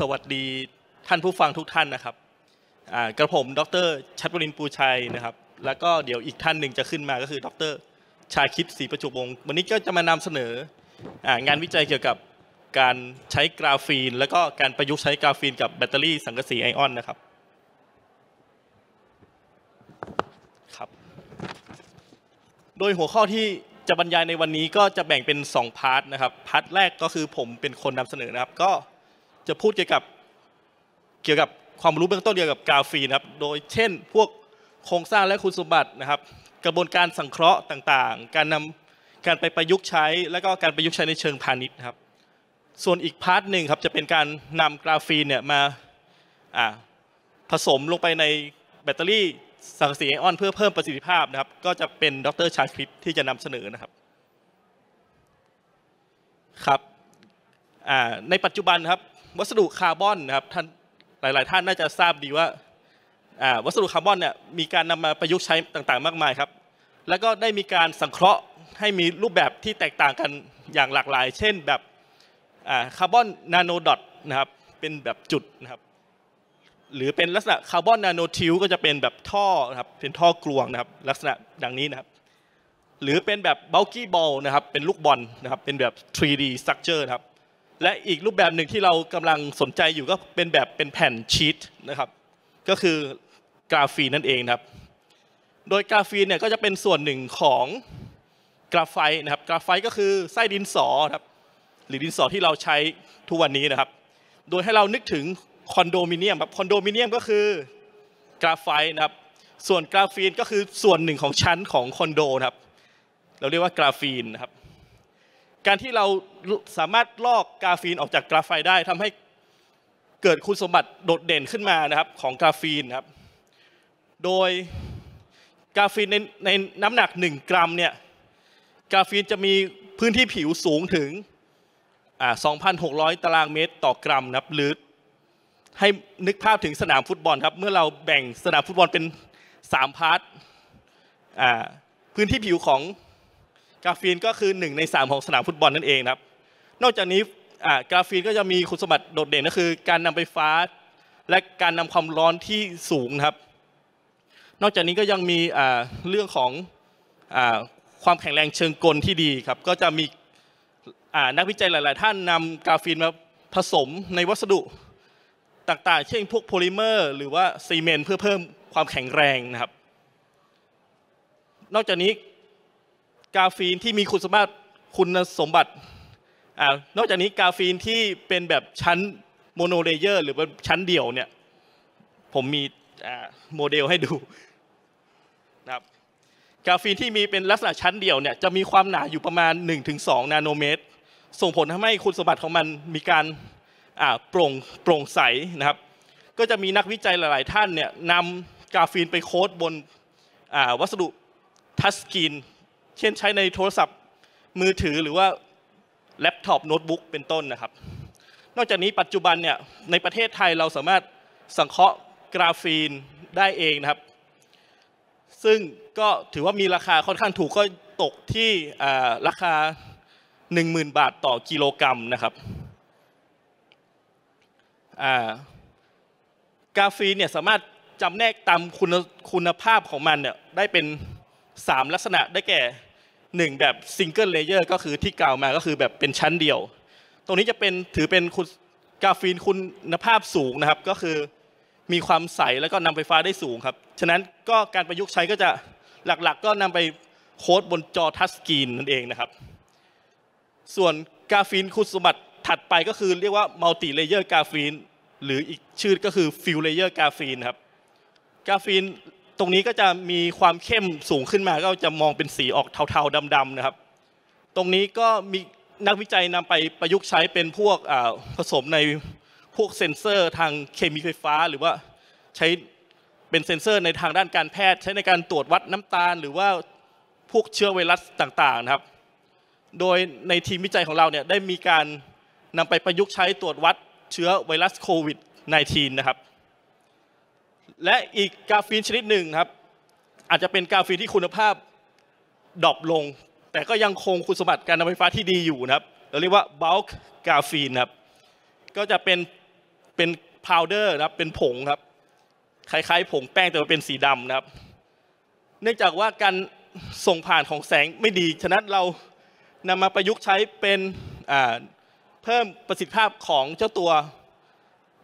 สวัสดีท่านผู้ฟังทุกท่านนะครับกระผมดรชัดวรินปูชัยนะครับ แล้วก็เดี๋ยวอีกท่านหนึ่งจะขึ้นมาก็คือดร ชาคิดศรีประจุวงวันนี้ก็จะมานำเสนองานวิจัยเกี่ยวกับการใช้กราฟีน แล้วก็การประยุกต์ใช้กราฟีน กับแบตเตอรี่สังกะสีไอออนนะครับครับโดยหัวข้อที่จะบรรยายในวันนี้ก็จะแบ่งเป็น 2 พาร์ทนะครับพาร์ทแรกก็คือผมเป็นคนนำเสนอนะครับก็จะพูดเกี่ยวกับเกี่ยวกับความรู้เบื้องต้นเกี่ยวกับกราฟีนครับโดยเช่น พวกโครงสร้างและคุณสมบัตินะครับ กระบวนการสังเคราะห์ต่างๆ การนำการไปประยุกต์ใช้และก็การประยุกต์ใช้ในเชิงพาณิชย์ครับ ส่วนอีกพาร์ทหนึ่งครับ จะเป็นการนำกราฟีนเนี่ยมาผสมลงไปในแบตเตอรี่สังกะสีไอออนเพื่อเพิ่มประสิทธิภาพนะครับ ก็จะเป็นดรชาคริปที่จะนำเสนอนะครับครับในปัจจุบันครับวัสดุคาร์บอนนะครับท่านหลายๆ ท่านน่าจะทราบดีว่าวัสดุคาร์บอนเนี่ยมีการนำมาประยุกต์ใช้ต่างๆมากมายครับ แล้วก็ได้มีการสังเคราะห์ให้มีรูปแบบที่แตกต่างกันอย่างหลากหลาย เช่นแบบคาร์บอนนาโนดอทนะครับเป็นแบบจุดนะครับหรือเป็นลักษณะคาร์บอนนาโนทิวก็จะเป็นแบบท่อนะครับเป็นท่อกลวงนะครับลักษณะดังนี้นะครับ หรือเป็นแบบบัลกี้บอลนะครับเป็นลูกบอลนะครับเป็นแบบ 3D structure นะครับและอีกรูปแบบหนึ่งที่เรากำลังสนใจอยู่ก็เป็นแบบเป็นแผ่นชีตนะครับก็คือกราฟีนนั่นเองครับ โดยกราฟีนเนี่ยก็จะเป็นส่วนหนึ่งของกราไฟนะครับ กราไฟก็คือไส้ดินสอครับหรือดินสอที่เราใช้ทุกวันนี้นะครับ โดยให้เรานึกถึงคอนโดมิเนียมครับคอนโดมิเนียมก็คือกราไฟนะครับส่วนกราฟีนก็คือส่วนหนึ่งของชั้นของคอนโดนะครับเราเรียกว่ากราฟีนนะครับการที่เราสามารถลอกกราฟีนออกจากกราไฟได้ทำให้เกิดคุณสมบัติโดดเด่นขึ้นมานะครับของกราฟีนครับ โดยกราฟีนในในน้ำหนัก 1 กรัมเนี่ย กราฟีนจะมีพื้นที่ผิวสูงถึง 2,600 ตารางเมตรต่อกรัมนะครับหรือ ให้นึกภาพถึงสนามฟุตบอลครับ เมื่อเราแบ่งสนามฟุตบอลเป็น 3 พาร์ทพื้นที่ผิวของกราฟีนก็คือ 1 ใน 3 ของสนามฟุตบอลนั่นเองครับ นอกจากนี้กราฟีนก็จะมีคุณสมบัติโดดเด่นก็คือ การนำไฟฟ้า และการนำความร้อนที่สูงครับ นอกจากนี้ก็ยังมีเรื่องของความแข็งแรงเชิงกลที่ดีครับ ก็จะมีนักวิจัยหลาย ๆ ท่านนำกราฟีนมาผสมในวัสดุต่าง ๆ เช่นพวกโพลิเมอร์หรือว่าซีเมนต์เพื่อเพิ่มความแข็งแรงนะครับ นอกจากนี้กาฟีนที่มีคุณสมบัติคุณสมบัติ นอกจากนี้กาฟีนที่เป็นแบบชั้นโมโนเลเยอร์หรือว่าชั้นเดี่ยวเนี่ยผมมีโมเดลให้ดูนะครับกาฟีนที่มีเป็นลักษณะชั้นเดี่ยวเนี่ยจะมีความหนาอยู่ประมาณ 1-2 นาโนเมตร ส่งผลทำให้คุณสมบัติของมันมีการโปร่งโปร่งใสนะครับก็จะมีนักวิจัยหลายๆท่านเนี่ยนำกาฟีนไปโค้ดบนวัสดุทัสกินเช่นใช้ในโทรศัพท์มือถือหรือว่าแล็ปท็อปโน้ตบุ๊กเป็นต้นนะครับ นอกจากนี้ปัจจุบันเนี่ยในประเทศไทยเราสามารถสังเคราะห์กราฟีนได้เองนะครับ ซึ่งก็ถือว่ามีราคาค่อนข้างถูกก็ตกที่ราคา 10,000 บาทต่อกิโลกรรัมนะครับกราฟีนเนี่ยสามารถจำแนกตามคุณคุณภาพของมันเนี่ยได้เป็น 3 ลักษณะได้แก่หนึ่งแบบซิงเกิลเลเยอร์ก็คือที่กล่าวมาก็คือแบบเป็นชั้นเดียว ตรงนี้จะเป็นถือเป็นคุณกราฟีนคุณภาพสูงนะครับ ก็คือมีความใสแล้วก็นำไฟฟ้าได้สูงครับ ฉะนั้นก็การประยุกต์ใช้ก็จะหลักๆก็นำไปโค้ดบนจอทัชสกรีนนั่นเองนะครับ ส่วนกราฟีนคุณสมบัติถัดไปก็คือเรียกว่ามัลติเลเยอร์กราฟีนหรืออีกชื่อก็คือฟิลเลเยอร์กราฟีนครับกราฟีนรงนี้ก็จะมีความเข้มสูงขึ้นมาก็จะมองเป็นสีออกเทาๆดำๆนะครับ ตรงนี้ก็มีนักวิจัยนำไปประยุกต์ใช้เป็นพวกผสมในพวกเซ็นเซอร์ ทางเคมีไฟฟ้าหรือว่าใช้เป็นเซ็นเซอร์ในทางด้านการแพทย์ ใช้ในการตรวจวัดน้ำตาลหรือว่าพวกเชื้อไวรัสต่างๆนะครับโดยในทีมวิจัยของเราเนี่ยได้มีการนำไปประยุกต์ใช้ตรวจวัดเชื้อไวรัสโควิด -19 นะครับและอีกกาฟีนชนิดหนึ่งครับ อาจจะเป็นกาฟีนที่คุณภาพดรอปลง แต่ก็ยังคงคุณสมบัติการนำไฟฟ้าที่ดีอยู่นะครับเราเรียกว่าบัลค์กาฟีนครับก็จะเป็น เป็นพาวเดอร์นะครับเป็นผงครับ คล้ายๆ ผงแป้งแต่ว่าเป็นสีดำนะครับ เนื่องจากว่าการส่งผ่านของแสงไม่ดี ฉะนั้นเรานำมาประยุกต์ใช้เป็นเพิ่มประสิทธิภาพของเจ้าตัว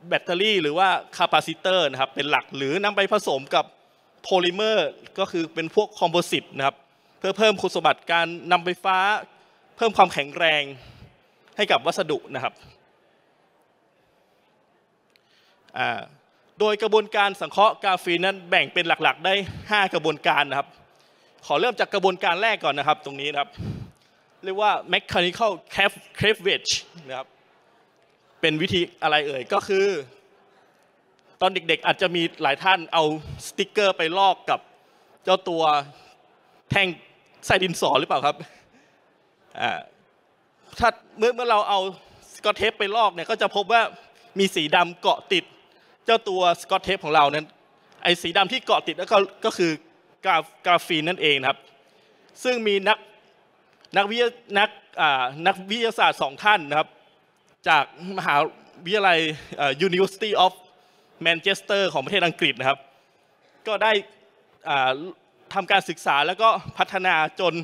แบตเตอรี่หรือว่าคาปาซิเตอร์นะครับ เป็นหลักหรือนำไปผสมกับโพลิเมอร์ก็คือเป็นพวกคอมโพสิตนะครับเพื่อเพิ่มคุณสมบัติการนำไฟฟ้าเพิ่มความแข็งแรงให้กับวัสดุนะครับ โดยกระบวนการสังเคราะห์กาฟีนั้นแบ่งเป็นหลักๆ ได้ 5 กระบวนการนะครับ ขอเริ่มจากกระบวนการแรกก่อนนะครับตรงนี้นะครับ เรียกว่า mechanical cleavage นะครับเป็นวิธีอะไรเอ่ย ก็คือ ตอนเด็ก ๆ อาจจะมีหลายท่านเอาสติกเกอร์ไปลอกกับเจ้าตัวแท่งใส่ดินสอหรือเปล่าครับถ้าเมื่อเราเอาสกอตเทปไปลอกเนี่ย ก็จะพบว่ามีสีดำเกาะติด เจ้าตัวสกอตเทปของเรานั้น ไอ้สีดำที่เกาะติดแล้วก็ก็คือกราฟกราฟีนนั่นเองครับ ซึ่งมีนักนักวิทยานักนักวิทยาศาสตร์สองท่านนะครับจากมหาวิทยาลัย University of Manchester ของประเทศอังกฤษนะครับก็ได้ทำการศึกษาแล้วก็พัฒนาจน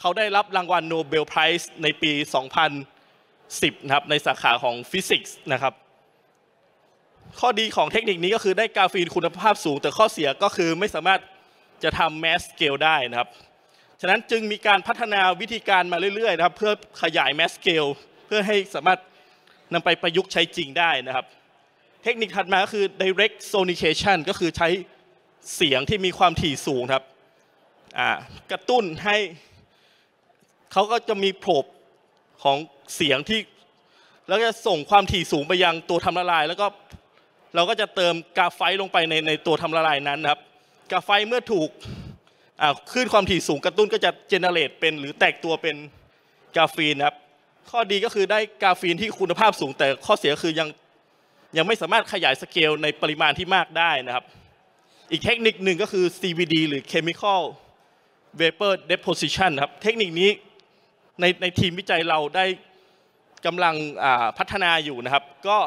เขาได้รับรางวัลโนเบลไพรส์ในปี 2010 นะครับในสาขาของฟิสิกส์นะครับข้อดีของเทคนิคนี้ก็คือได้กราฟีนคุณภาพสูง แต่ข้อเสียก็คือไม่สามารถจะทำแมสสเกลได้นะครับ ฉะนั้นจึงมีการพัฒนาวิธีการมาเรื่อยๆนะครับเพื่อขยายแมสสเกลเพื่อให้สามารถนำไปประยุกต์ใช้จริงได้นะครับ เทคนิคถัดมาก็คือ direct sonication ก็คือใช้เสียงที่มีความถี่สูงครับ กระตุ้นให้เขาก็จะมีโผบของเสียงที่ แล้วจะส่งความถี่สูงไปยังตัวทำละลาย แล้วก็เราก็จะเติมกาไฟลงไปในในตัวทำละลายนั้นครับ กาไฟเมื่อถูกขึ้นความถี่สูง กระตุ้นก็จะเจเนเรตเป็นหรือแตกตัวเป็นกาฟีนครับข้อดีก็คือได้กาฟีนที่คุณภาพสูง แต่ข้อเสียคือยังยังไม่สามารถขยายสเกลในปริมาณที่มากได้นะครับ อีกเทคนิคหนึ่งก็คือ CVD หรือ Chemical Vapor Deposition ครับ เทคนิคนี้ในในทีมวิจัยเราได้กำลังพัฒนาอยู่นะครับ ก็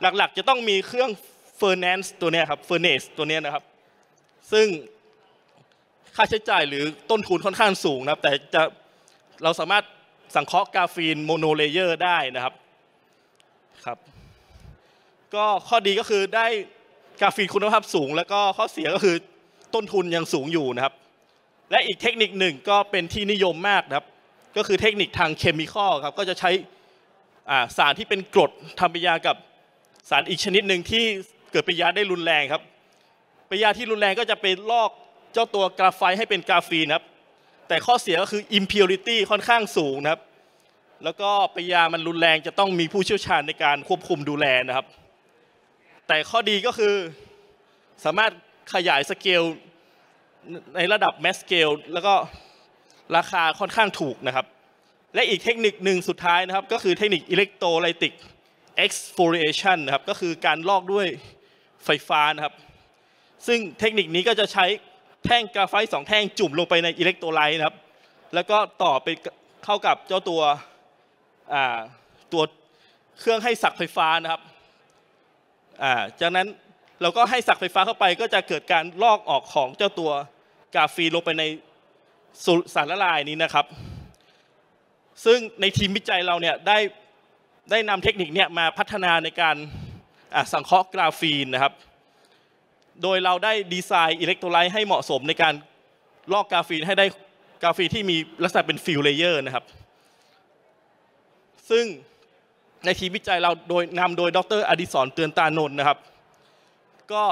หลักๆจะต้องมีเครื่อง Furnace ตัวนี้ครับ Furnace ตัวนี้นะครับ ซึ่งค่าใช้จ่ายหรือต้นทุนค่อนข้างสูงนะครับ แต่จะเราสามารถสังเคราะห์กราฟีนโมโนเลเยอร์ได้นะครับครับ ก็ข้อดีก็คือได้กราฟีนคุณภาพสูง แล้วก็ข้อเสียก็คือต้นทุนยังสูงอยู่นะครับ และอีกเทคนิคหนึ่งก็เป็นที่นิยมมากนะครับก็คือเทคนิคทางเคมีข้อครับก็จะใช้สารที่เป็นกรดทำปฏิกิริยากับสารอีกชนิดหนึ่งที่เกิดปฏิกิริยาได้รุนแรงครับปฏิกิริยาที่รุนแรงก็จะเป็นลอกเจ้าตัวกราไฟให้เป็นกราฟีนครับแต่ข้อเสียก็คือ impurity ค่อนข้างสูงนะครับแล้วก็ปยามันรุนแรงจะต้องมีผู้เชี่ยวชาญในการควบคุมดูแลนะครับ แต่ข้อดีก็คือสามารถขยายสเกลในระดับแมสเกลแล้วก็ราคาค่อนข้างถูกนะครับ และอีกเทคนิคหนึ่งสุดท้ายนะครับ ก็คือเทคนิคอิเล็กโทรไลติกเอ็ซ์ฟอร์เรชันนะครับก็คือการลอกด้วยไฟฟ้านะครับ ซึ่งเทคนิคนี้ก็จะใช้แท่งกราไฟต์สองแท่งจุ่มลงไปในอิเล็กโทรไลต์นะครับ แล้วก็ต่อไปเข้ากับเจ้าตัวตัวเครื่องให้สักไฟฟ้านะครับ จากนั้นเราก็ให้สักไฟฟ้าเข้าไป ก็จะเกิดการลอกออกของเจ้าตัวกาฟีลงไปในสารละลายนี้นะครับ ซึ่งในทีมวิจัยเราเนี่ยได้ได้นำเทคนิคเนี่ยมาพัฒนาในการสังเคราะห์กราฟีนนะครับโดยเราได้ดีไซน์อิเล็กโทรไลต์ให้เหมาะสมในการลอกกราฟีนให้ได้กราฟีนที่มีลักษณะเป็นฟิลเลเยอร์นะครับซึ่งในทีมวิจัยเราโดยนำโดยดรอดิศรเตือนตานนท์นะครับก็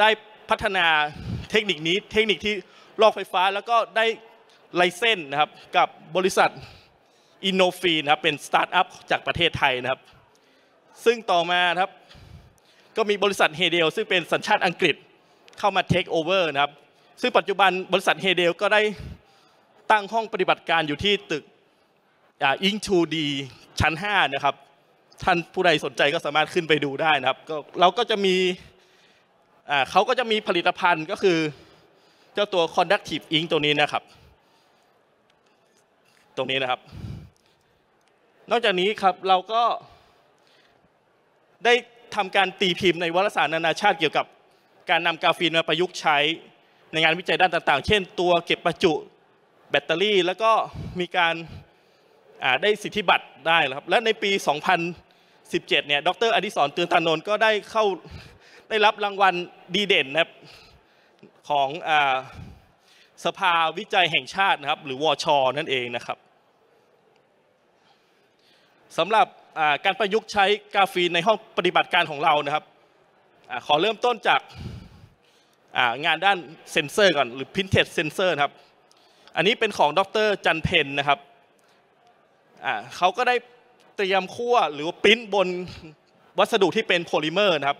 ได้พัฒนาเทคนิคนี้เทคนิคที่ลอกไฟฟ้าแล้วก็ได้ไลเซนนะครับกับบริษัทอินโนฟีนะครับเป็นสตาร์ทอัพจากประเทศไทยนะครับ ซึ่งต่อมาครับก็มีบริษัทเฮเดลซึ่งเป็นสัญชาติอังกฤษเข้ามาเทคโอเวอร์นะครับ ซึ่งปัจจุบันบริษัทเฮเดลก็ได้ตั้งห้องปฏิบัติการอยู่ที่ตึกอิงทูดีชั้น 5 นะครับ ท่านผู้ใดสนใจก็สามารถขึ้นไปดูได้นะครับเราก็จะมีเขาก็จะมีผลิตภัณฑ์ก็คือเจ้าตัว conductive ink ตัวนี้นะครับ ตรงนี้นะครับ นอกจากนี้ครับ เราก็ได้ทำการตีพิมพ์ในวารสารนานาชาติเกี่ยวกับการนำกาฟีนมาประยุกต์ใช้ ในงานวิจัยด้านต่างๆ เช่นตัวเก็บประจุแบตเตอรี่ แล้วก็มีการได้สิทธิบัตรได้ครับและในปี 2017เนี่ยดรอดิศรเตือนตานนท์ก็ได้เข้าได้รับรางวัลดีเด่นนะครับของอสภาวิจัยแห่งชาตินะครับหรือวอชอนั่นเองนะครับสำหรับการประยุกต์ใช้กาฟีนในห้องปฏิบัติการของเรานะครับอขอเริ่มต้นจากงานด้านเซนเซอร์ก่อนหรือ Printed Sensor ครับ อันนี้เป็นของดรจันเพนนะครับเขาก็ได้เตรียมขั้วหรือปริ้นบนวัสดุที่เป็นโพลิเมอร์นะครับ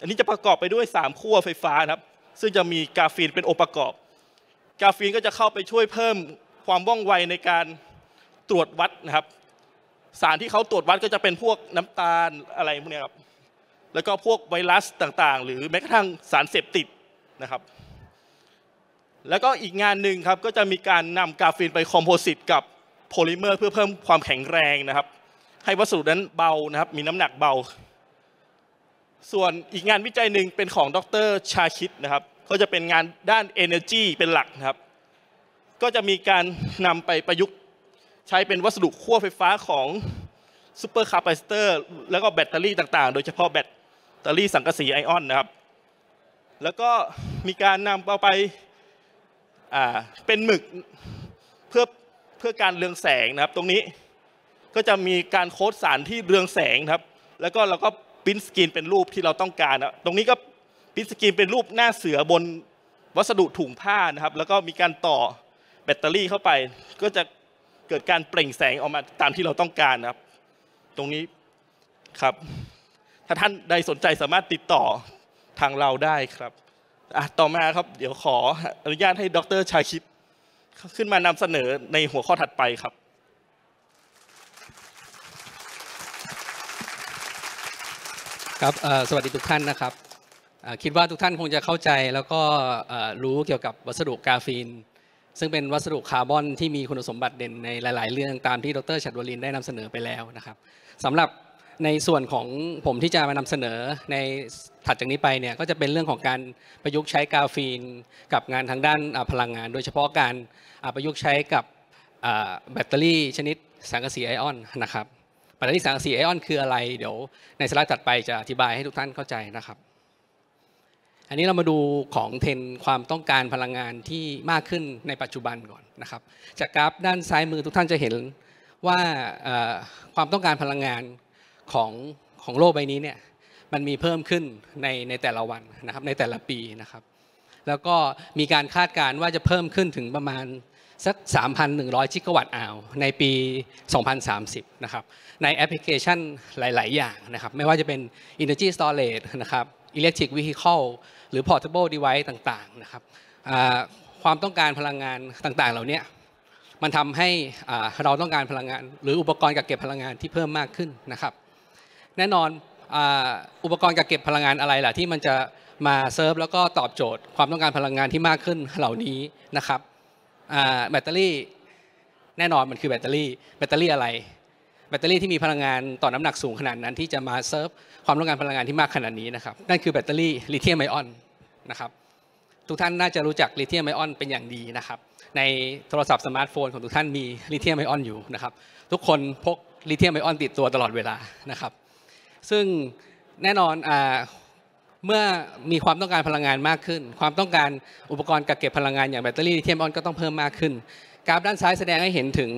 อันนี้จะประกอบไปด้วย 3 ขั้วไฟฟ้าครับ ซึ่งจะมีกาฟีนเป็นองค์ประกอบ กาฟีนก็จะเข้าไปช่วยเพิ่มความว่องไวในการตรวจวัดนะครับ สารที่เขาตรวจวัดก็จะเป็นพวกน้ำตาลอะไรพวกนี้ครับแล้วก็พวกไวรัสต่างๆ หรือแม้กระทั่งสารเสพติดนะครับแล้วก็อีกงานหนึ่งครับ ก็จะมีการนำกราฟีนไปคอมโพสิตกับโพลิเมอร์เพื่อเพิ่มความแข็งแรงนะครับ ให้วัสดุนั้นเบานะครับ มีน้ำหนักเบา ส่วนอีกงานวิจัยหนึ่งเป็นของดรชาคิดนะครับ ก็จะเป็นงานด้าน Energy เป็นหลักนะครับ ก็จะมีการนำไปประยุกต์ใช้เป็นวัสดุขั้วไฟฟ้าของซูเปอร์คาปาซิเตอร์แล้วก็แบตเตอรี่ต่างๆ โดยเฉพาะแบตเตอรี่สังกะสีไอออนนะครับแล้วก็มีการนำเอาไปเป็นหมึกเพื่อเพื่อการเรืองแสงนะครับ ตรงนี้ก็จะมีการโค้ดสารที่เรืองแสงครับแล้วก็เราก็ปิ้นสกรีนเป็นรูปที่เราต้องการนะตรงนี้ก็ปิ้นสกรีนเป็นรูปหน้าเสือบนวัสดุถุงผ้านะครับ แล้วก็มีการต่อแบตเตอรี่เข้าไป ก็จะเกิดการเปล่งแสงออกมาตามที่เราต้องการครับ ตรงนี้ครับถ้าท่านใดสนใจสามารถติดต่อทางเราได้ครับ ต่อมาครับ เดี๋ยวขอ อนุญาตให้ดรชาคิดขึ้นมานำเสนอในหัวข้อถัดไปครับ ครับสวัสดีทุกท่านนะครับคิดว่าทุกท่านคงจะเข้าใจแล้วก็รู้เกี่ยวกับวัสดุกาฟีน ซึ่งเป็นวัสดุคาร์บอนที่มีคุณสมบัติเด่นในหลาย ๆเรื่องตามที่ดรชัดวลินได้นำเสนอไปแล้วนะครับสำหรับในส่วนของผมที่จะมานำเสนอในถัดจากนี้ไปเนี่ยก็จะเป็นเรื่องของการประยุกต์ใช้กาฟีน กับงานทางด้านพลังงาน โดยเฉพาะการประยุกต์ใช้กับแบตเตอรี่ชนิดสังกะสีไอออนนะครับแบตเตอรี่สังกะสีไอออน คืออะไรเดี๋ยวในสไลด์ถัดไปจะอธิบายให้ทุกท่านเข้าใจนะครับอันนี้เรามาดูของเทรนความต้องการพลังงานที่มากขึ้นในปัจจุบันก่อนนะครับจากกราฟด้านซ้ายมือทุกท่านจะเห็น ว่าความต้องการพลังงานของของโลกใบนี้เนี่ยมันมีเพิ่มขึ้นในในแต่ละวันนะครับในแต่ละปีนะครับแล้วก็มีการคาดการณ์ว่าจะเพิ่มขึ้นถึงประมาณสัก3,100กิกะวัตต์อาว ในปี 2030 นะครับ ในแอปพลิเคชันหลาย ๆ อย่างนะครับไม่ว่าจะเป็น Energy Storage นะครับ Electric Vehicle หรือ Portable Device ต่าง ๆ นะครับความต้องการพลังงานต่างๆเหล่านี้มันทำให้เราต้องการพลังงานหรืออุปกรณ์กักเก็บพลังงานที่เพิ่มมากขึ้นนะครับแน่นอนอุปกรณ์กักเก็บพลังงานอะไรล่ะ ที่มันจะมาเซิร์ฟแล้วก็ตอบโจทย์ความต้องการพลังงานที่มากขึ้นเหล่านี้นะครับแบตเตอรี่แน่นอนมันคือแบตเตอรี่แบตเตอรี่อะไร แบตเตอรี่ที่มีพลังงานต่อน้ำหนักสูงขนาดนั้นที่จะมาเซิร์ฟ ความต้องการพลังงานที่มากขนาดนี้นะครับนั่นคือแบตเตอรี่ลิเธียมไอออนนะครับทุกท่านน่าจะรู้จักลิเธียมไอออนเป็นอย่างดีนะครับในโทรศัพท์สมาร์ทโฟนของทุกท่านมีลิเธียมไอออนอยู่นะครับทุกคนพกลิเธียมไอออน ติดตัวตลอดเวลานะครับซึ่งแน่นอนเมื่อมีความต้องการพลังงานมากขึ้น ความต้องการอุปกรณ์กักเก็บพลังงานอย่างแบตเตอรี่ลิเธียมออนก็ต้องเพิ่มมากขึ้นกราฟด้านซ้ายแสดงให้เห็นถึง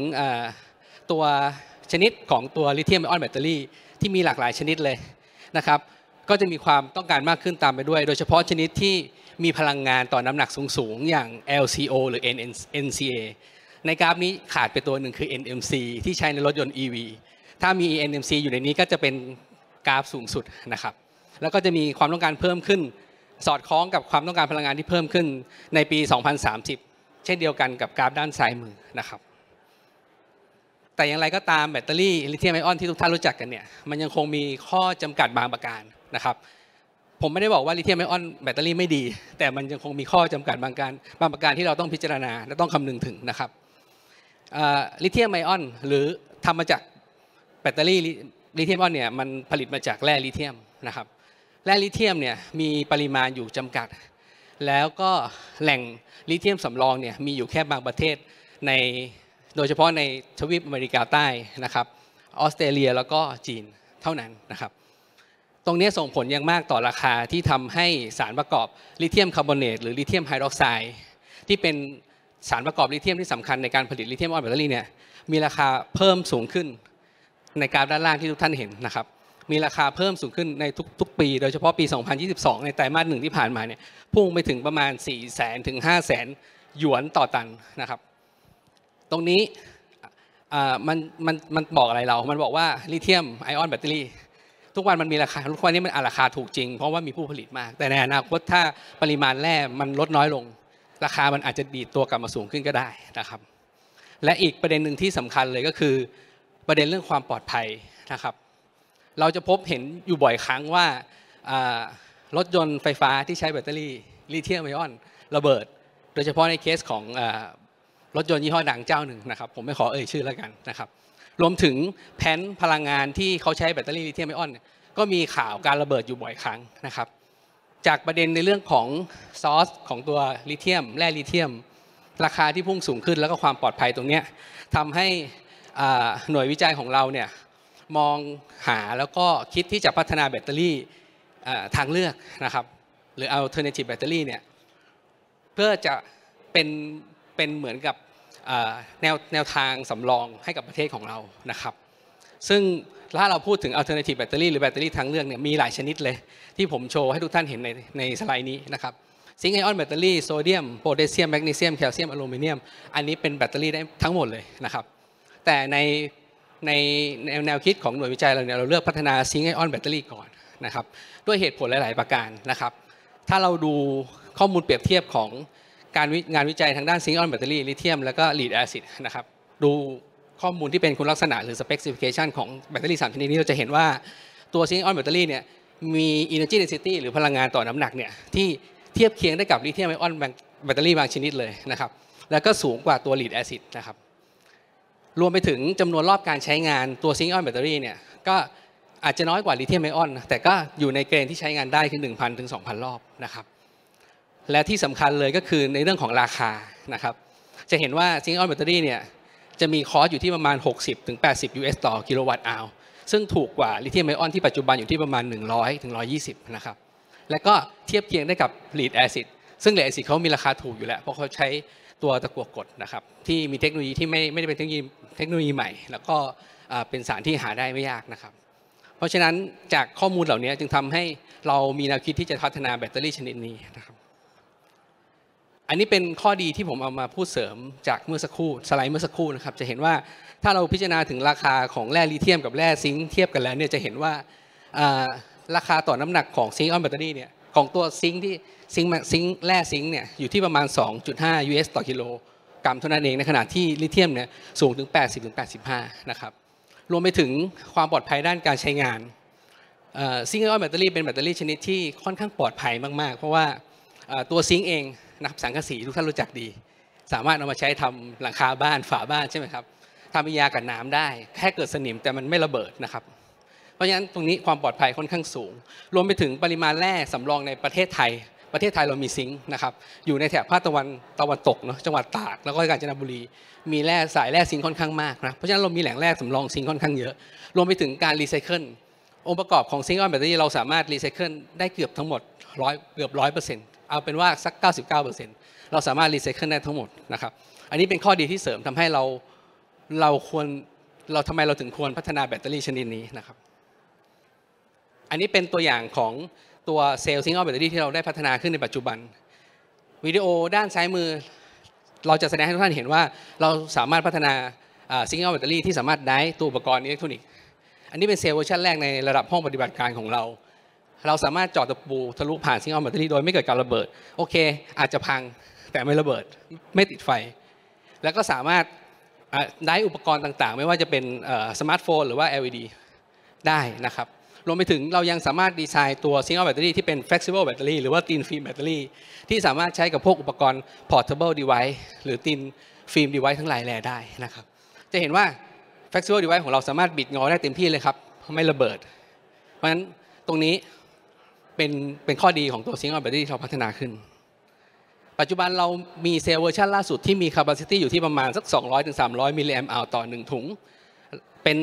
ตัวชนิดของตัวลิเธียมไอออนแบตเตอรี่ที่มีหลากหลายชนิดเลยนะครับ ก็จะมีความต้องการมากขึ้นตามไปด้วย โดยเฉพาะชนิดที่มีพลังงานต่อน้ำหนักสูงๆอย่าง LCO หรือ NCA ในกราฟนี้ขาดไปตัวหนึ่งคือ NMC ที่ใช้ในรถยนต์ EV ถ้ามี NMC อยู่ในนี้ก็จะเป็นกราฟสูงสุดนะครับ แล้วก็จะมีความต้องการเพิ่มขึ้น สอดคล้องกับความต้องการพลังงานที่เพิ่มขึ้นในปี 2030 เช่นเดียวกันกับกราฟด้านซ้ายมือนะครับ แต่อย่างไรก็ตามแบตเตอรี่ลิเธียมไอออนที่ทุกท่านรู้จักกันเนี่ยมันยังคงมีข้อจำกัดบางประการนะครับผมไม่ได้บอกว่าลิเธียมไอออน แบตเตอรี่ไม่ดี แต่มันยังคงมีข้อจำกัดบางการบางประการที่เราต้องพิจารณา และต้องคำนึงถึงนะครับลิเธียมไอออนหรือทำมาจากแบตเตอรี่ลิเทียมออนเนี่ยมันผลิตมาจากแร่ลิเทียมนะครับแร่ลิเทียมเนี่ยมีปริมาณอยู่จำกัด แล้วก็แหล่งลิเทียมสำรองเนี่ยมีอยู่แค่บางประเทศในโดยเฉพาะในทวีปอเมริกาใต้นะครับออสเตรเลียแล้วก็จีนเท่านั้นนะครับตรงนี้ส่งผลอย่างมากต่อราคาที่ทำให้สารประกอบลิเทียมคาร์บอเนตหรือลิเทียมไฮดรอกไซด์ที่เป็นสารประกอบลิเทียมที่สำคัญในการผลิตลิเทียมออนแบตเตอรี่เนี่ยมีราคาเพิ่มสูงขึ้นในกราฟด้านล่างที่ทุกท่านเห็นนะครับ มีราคาเพิ่มสูงขึ้นในทุกๆ ปี โดยเฉพาะปี 2022 ในไตรมาสหนึ่งที่ผ่านมาเนี่ยพุ่งไปถึงประมาณ 4 0 0แสนถึง5 0 0แสนหยวนต่อตันนะครับ ตรงนี้มันมันมันบอกอะไรเรา มันบอกว่าลิเทียมไอออนแบตเตอรี่ ทุกวันมันมีราคา ทุกวันนี้มันราคาถูกจริงเพราะว่ามีผู้ผลิตมากแต่ในอนาคตถ้าปริมาณแร่มันลดน้อยลง ราคามันอาจจะดีดตัวกลับมาสูงขึ้นก็ได้นะครับและอีกประเด็นหนึ่งที่สำคัญเลยก็คือประเด็นเรื่องความปลอดภัยนะครับ เราจะพบเห็นอยู่บ่อยครั้งว่ารถยนต์ไฟฟ้าที่ใช้แบตเตอรี่ลิเธียมไอออน ระเบิด โดยเฉพาะในเคสของรถยนต์ยี่ห้อดังเจ้าหนึ่งนะครับ ผมไม่ขอเอ่ยชื่อแล้วกันนะครับ รวมถึงแผ่นพลังงานที่เขาใช้แบตเตอรี่ลิเธียมไอออนก็มีข่าวการระเบิดอยู่บ่อยครั้งนะครับ จากประเด็นในเรื่องของซอสของตัวลิเธียม แร่ลิเธียม ราคาที่พุ่งสูงขึ้นแล้วก็ความปลอดภัยตรงนี้ทำให้หน่วยวิจัยของเราเนี่ยมองหาแล้วก็คิดที่จะพัฒนาแบตเตอรี่ทางเลือกนะครับหรือ alternative battery เนี่ยเพื่อจะเป็นเป็นเหมือนกับแนวแนวทางสำรองให้กับประเทศของเรานะครับ ซึ่งถ้าเราพูดถึง alternative battery หรือแบตเตอรี่ทางเลือกเนี่ยมีหลายชนิดเลยที่ผมโชว์ให้ทุกท่านเห็นในในสไลด์นี้นะครับซิงค์ไอออนแบตเตอรี่โซเดียมโพแทสเซียมแมกนีเซียมแคลเซียมอลูมิเนียม อันนี้เป็นแบตเตอรี่ได้ทั้งหมดเลยนะครับแต่ในในแนวคิดของหน่วยวิจัย เราเนี่ยเราเลือกพัฒนาซิงค์ไอออนแบตเตอรี่ก่อนนะครับด้วยเหตุผลหลาย ๆ ประการนะครับถ้าเราดูข้อมูลเปรียบเทียบของการงานวิจัยทางด้านซิงค์ไอออนแบตเตอรี่ลิเทียมแล้วก็ลีดแอซิดนะครับดูข้อมูลที่เป็นคุณลักษณะหรือสเปคซิฟิเคชันของแบตเตอรี่สามชนิดนี้ เราจะเห็นว่าตัวซิงค์ไอออนแบตเตอรี่เนี่ยมี energy density หรือพลังงานต่อน้ำหนักเนี่ยที่เทียบเคียงได้กับลิเทียมไอออนแบตเตอรี่บางชนิดเลยนะครับแล้วก็สูงกว่าตัวลีดแอซิดนะครับรวมไปถึงจำนวนรอบการใช้งานตัวซิงค์ออนแบตเตอรี่เนี่ยก็อาจจะน้อยกว่าลิเธียมไอออนแต่ก็อยู่ในเกณฑ์ที่ใช้งานได้คือ1,000 ถึง 2,000 รอบนะครับ และที่สำคัญเลยก็คือในเรื่องของราคานะครับ จะเห็นว่าซิงค์ออนแบตเตอรี่เนี่ยจะมีคอสอยู่ที่ประมาณ 60ถึง80 US ต่อกิโลวัตต์อาวซึ่งถูกกว่าลิเธียมไอออนที่ปัจจุบันอยู่ที่ประมาณ 100ถึง120 นะครับ และก็เทียบเคียงได้กับลีดแอซิดซึ่งลีดแอซิดเขามีราคาถูกอยู่แล้วเพราะเขาใช้ตัวตะกั่วกดนะครับที่มีเทคโนโลยีที่ไม่ไม่ได้เป็นเทคโนโลยีเทคโนโลยีใหม่ แล้วก็เป็นสารที่หาได้ไม่ยากนะครับเพราะฉะนั้นจากข้อมูลเหล่านี้จึงทำให้เรามีแนวคิดที่จะพัฒนาแบตเตอรี่ชนิดนี้นะครับอันนี้เป็นข้อดีที่ผมเอามาพูดเสริมจากเมื่อสักครู่สไลด์เมื่อสักครู่นะครับจะเห็นว่าถ้าเราพิจารณาถึงราคาของแร่ลิเทียมกับแร่ซิงค์เทียบกันแล้วเนี่ยจะเห็นว่าราคาต่อน้ำหนักของซิงค์ออนแบตเตอรี่เนี่ยของตัวซิงค์ที่ซิงค์ซิงแร่ซิงค์เนี่ยอยู่ที่ประมาณ 2.5 US ต่อกิโลกรัมเท่านั้นเองในขณะที่ลิเธียมเนี่ยสูงถึง 80-85 นะครับ รวมไปถึงความปลอดภัยด้านการใช้งานซิงเกิลออนแบตเตอรี่เป็นแบตเตอรี่ชนิดที่ค่อนข้างปลอดภัยมาก ๆ เพราะว่าตัวซิงเองนะครับสังกะสีทุกท่านรู้จักดี สามารถเอามาใช้ทำหลังคาบ้านฝาบ้านใช่ไหมครับทำเป็นยากันน้ำได้แค่เกิดสนิมแต่มันไม่ระเบิดนะครับราะฉะนั้นตรงนี้ความปลอดภัยค่อนข้างสูง รวมไปถึงปริมาณแร่สำรองในประเทศไทย ประเทศไทยเรามีซิงค์นะครับ อยู่ในแถบภาคตะวันตะวันตกเนาะจังหวัดตาก แล้วก็กาญจนบุรี มีแร่สายแร่ซิงค์ค่อนข้างมากนะ เพราะฉะนั้นเรามีแหล่งแร่สำรองซิงค์ค่อนข้างเยอะ รวมไปถึงการรีไซเคิล องค์ประกอบของซิงค์ออนแบตเตอรี่เราสามารถรีไซเคิลได้เกือบทั้งหมดร้อยเกือบร้อยเปอร์เซ็นต์เอาเป็นว่าสัก 99%เเราสามารถรีไซเคิลได้ทั้งหมดนะครับ อันนี้เป็นข้อดีที่เสริมทำให้เราเราควรเราทำไมเราถึงควรพัฒนาแบตเตอรี่ชนิดนี้นะครับอันนี้เป็นตัวอย่างของตัวเซลล์ซิงเกิลแบตเตอรี่ที่เราได้พัฒนาขึ้นในปัจจุบัน วิดีโอด้านซ้ายมือเราจะแสดงให้ทุกท่านเห็นว่าเราสามารถพัฒนาซิงเกิลแบตเตอรี่ที่สามารถได้ตัวอุปกรณ์อิเล็กทรอนิกส์อันนี้เป็นเซลล์เวอร์ชันแรกในระดับห้องปฏิบัติการของเรา เราสามารถจอดตะปูทะลุผ่านซิงเกิลแบตเตอรี่โดยไม่เกิดการระเบิด โอเค อาจจะพังแต่ไม่ระเบิดไม่ติดไฟ แล้วก็สามารถได้อุปกรณ์ต่างๆ ไม่ว่าจะเป็นสมาร์ทโฟนหรือว่า LED ได้นะครับรวมไปถึงเรายังสามารถดีไซน์ตัวซิงเกิลแบตเตอรี่ที่เป็นฟกซิเบิลแบตเตอรี่หรือว่าตีนฟิล์มแบตเตอรี่ที่สามารถใช้กับพวกอุปกรณ์พ portable d เ v i c ์หรือตีนฟิล์มเดเว c ์ทั้งหลายแลได้นะครับ จะเห็นว่า flexible d เ v i c ์ของเราสามารถบิดงอได้เต็มที่เลยครับไม่ระเบิด เพราะฉะนั้นตรงนี้เป็นเป็นข้อดีของตัวซิงเกิลแบตเตอรี่ที่เราพัฒนาขึ้น ปัจจุบันเรามีเซลล์เวอร์ชันล่าสุดที่มี c a p ซิตี้อยู่ที่ประมาณสัก 200-300มิลลิแอมป์ต่อ1ถุงเป็น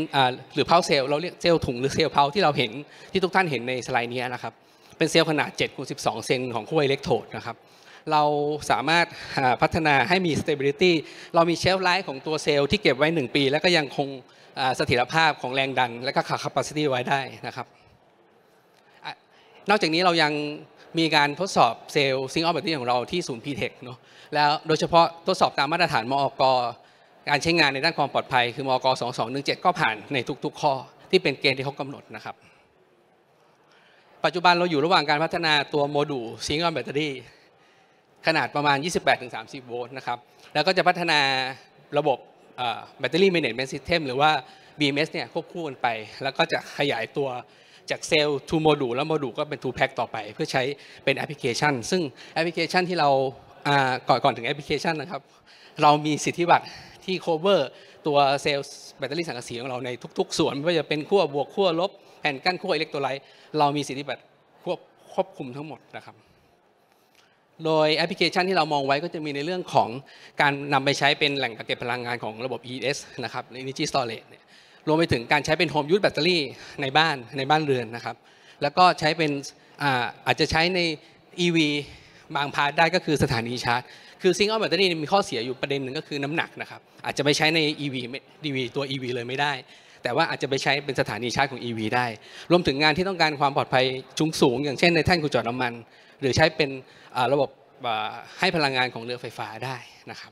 หรือเพาเซลเราเรียกเซลถุงหรือเซลเพาที่เราเห็นที่ทุกท่านเห็นในสไลด์นี้นะครับ เป็นเซลขนาด7คูณ12เซนของขั้วอิเล็กโทรดนะครับเราสามารถพัฒนาให้มี stability เรามีเชฟไลฟ์ของตัวเซลล์ที่เก็บไว้ 1 ปี แล้วก็ยังคงเสถียรภาพของแรงดัน และก็ข capacity ไว้ได้นะครับนอกจากนี้เรายังมีการทดสอบเซลล์ซิงออฟแบตเตอรี่ของเราที่ศูนย์พีเทคเนาะแล้วโดยเฉพาะทดสอบตามมาตรฐานมอกการใช้งานในด้านความปลอดภัยคือมก2217ก็ผ่านในทุกๆ ข้อที่เป็นเกณฑ์ที่เขากำหนดนะครับ ปัจจุบันเราอยู่ระหว่างการพัฒนาตัวโมดูลซิงค์ออนแบตเตอรี่ขนาดประมาณ 28-30 โวลต์นะครับ แล้วก็จะพัฒนาระบบแบตเตอรี่แมเนจเมนต์ซิสเต็มหรือว่า BMS เนี่ยควบคู่กันไป แล้วก็จะขยายตัวจากเซลล์ทูโมดูลแล้วโมดูลก็เป็นทูแพ็กต่อไป เพื่อใช้เป็นแอปพลิเคชัน ซึ่งแอปพลิเคชันที่เราก่อนถึงแอปพลิเคชันนะครับเรามีสิทธิบัตรที่ cover ตัวเซลล์แบตเตอรี่สังกะสีของเราในทุกๆ ส่วนไม่ว่าจะเป็นขั้วบวกขั้วลบแผ่นกั้นขั้วอิเล็กโทรไลต์เรามีสิทธิบัตรควบควบคุมทั้งหมดนะครับ โดยแอปพลิเคชันที่เรามองไว้ก็จะมีในเรื่องของการนำไปใช้เป็นแหล่งกักเก็บพลังงานของระบบ ES นะครับ Energy Storage รวมไปถึงการใช้เป็นโฮมยูสแบตเตอรี่ในบ้านในบ้านเรือนนะครับแล้วก็ใช้เป็นอาอาจจะใช้ใน EV บางพาร์ทได้ก็คือสถานีชาร์จ คือซิงเกิลแบตเตอรี่มีข้อเสียอยู่ประเด็นหนึ่งก็คือน้ำหนักนะครับ อาจจะไม่ใช้ใน EV ดีวีตัว EV เลยไม่ได้ แต่ว่าอาจจะไปใช้เป็นสถานีชาร์จของ EV ได้ รวมถึงงานที่ต้องการความปลอดภัยชุงสูงอย่างเช่นในแท่นขุดเจาะน้ำมัน หรือใช้เป็นระบบให้พลังงานของเรือไฟฟ้าได้นะครับ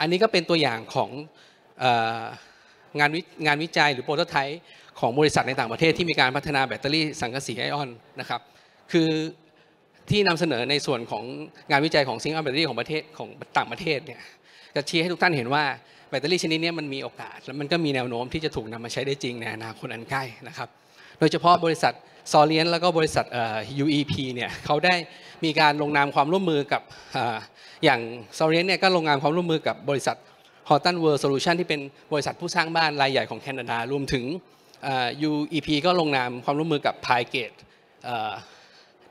อันนี้ก็เป็นตัวอย่างของงานงานวิจัยหรือโปรโตไทป์ของบริษัทในต่างประเทศที่มีการพัฒนาแบตเตอรี่สังกะสีไอออนนะครับ คือที่นำเสนอในส่วนของงานวิจัยของซิงค์แบตเตอรี่ของประเทศของต่างประเทศเนี่ยจะชี้ให้ทุกท่านเห็นว่าแบตเตอรี่ชนิดนี้มันมีโอกาส และมันก็มีแนวโน้มที่จะถูกนำมาใช้ได้จริงในอนาคตอันใกล้นะครับโดยเฉพาะบริษัทซอเลียนแล้วก็บริษัท UEP เนี่ยเขาได้มีการลงนามความร่วมมือกับอย่างซอเลียนเนี่ยก็ลงนามความร่วมมือกับ บริษัทฮอตันเวิร์ลโซลูชันที่เป็นบริษัทผู้สร้างบ้านรายใหญ่ของแคนาดารวมถึง UEP ก็ลงนามความร่วมมือกับไพเกต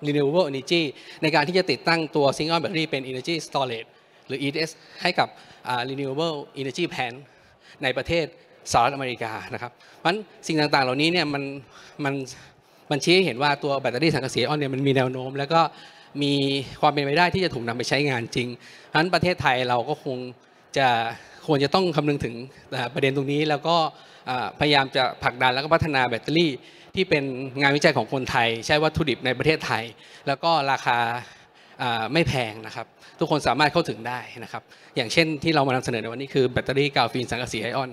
renewable energy ในการที่จะติดตั้งตัว single battery เป็น energy storage หรือ ES ให้กับ renewable energy plan ในประเทศสหรัฐอเมริกานะครับเพราะฉะนั้นสิ่งต่างๆเหล่านี้เนี่ยมันมันมันชี้ให้เห็นว่าตัวแบตเตอรี่สังกะสีออนเนี่ยมันมีแนวโน้ม แล้วก็มีความเป็นไปได้ที่จะถูกนำไปใช้งานจริงเพราะฉะนั้นประเทศไทยเราก็คงจะควรจะต้องคำนึงถึงประเด็นตรงนี้แล้วก็พยายามจะผลักดันแล้วก็พัฒนาแบตเตอรี่ที่เป็นงานวิจัยของคนไทย ใช้วัตถุดิบในประเทศไทย แล้วก็ราคาไม่แพงนะครับ ทุกคนสามารถเข้าถึงได้นะครับ อย่างเช่นที่เรามานำเสนอในวันนี้คือแบตเตอรี่กาวฟีน สังกะสีไอออน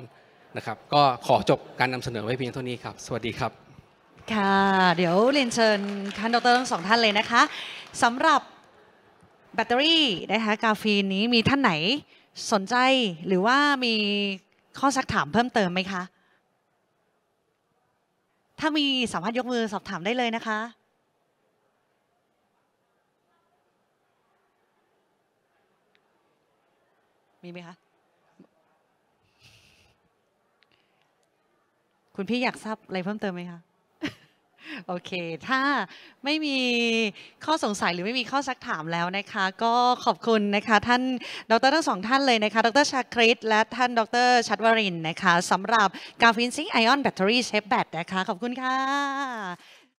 นะครับก็ขอจบการนำเสนอไว้เพียงเท่านี้ครับ สวัสดีครับ ค่ะ เดี๋ยวเรียนเชิญคันดรทั้งสองท่านเลยนะคะสำหรับแบตเตอรี่นะคะกาฟีนนี้มีท่านไหนสนใจหรือว่ามีข้อสักถามเพิ่มเติมไหมคะถ้ามีสามารถยกมือสอบถามได้เลยนะคะ มีไหมคะ คุณพี่อยากทราบอะไรเพิ่มเติมไหมคะโอเค ถ้าไม่มีข้อสงสัยหรือไม่มีข้อสักถามแล้วนะคะ ก็ขอบคุณนะคะ ท่าน ดร ทั้งสองท่านเลยนะคะ ดร ชาคริต และท่าน ดร ชัดวรินนะคะสำหรับการฟินซิงไอออนแบตเตอรี่เชฟแบตนะคะ ขอบคุณค่ะ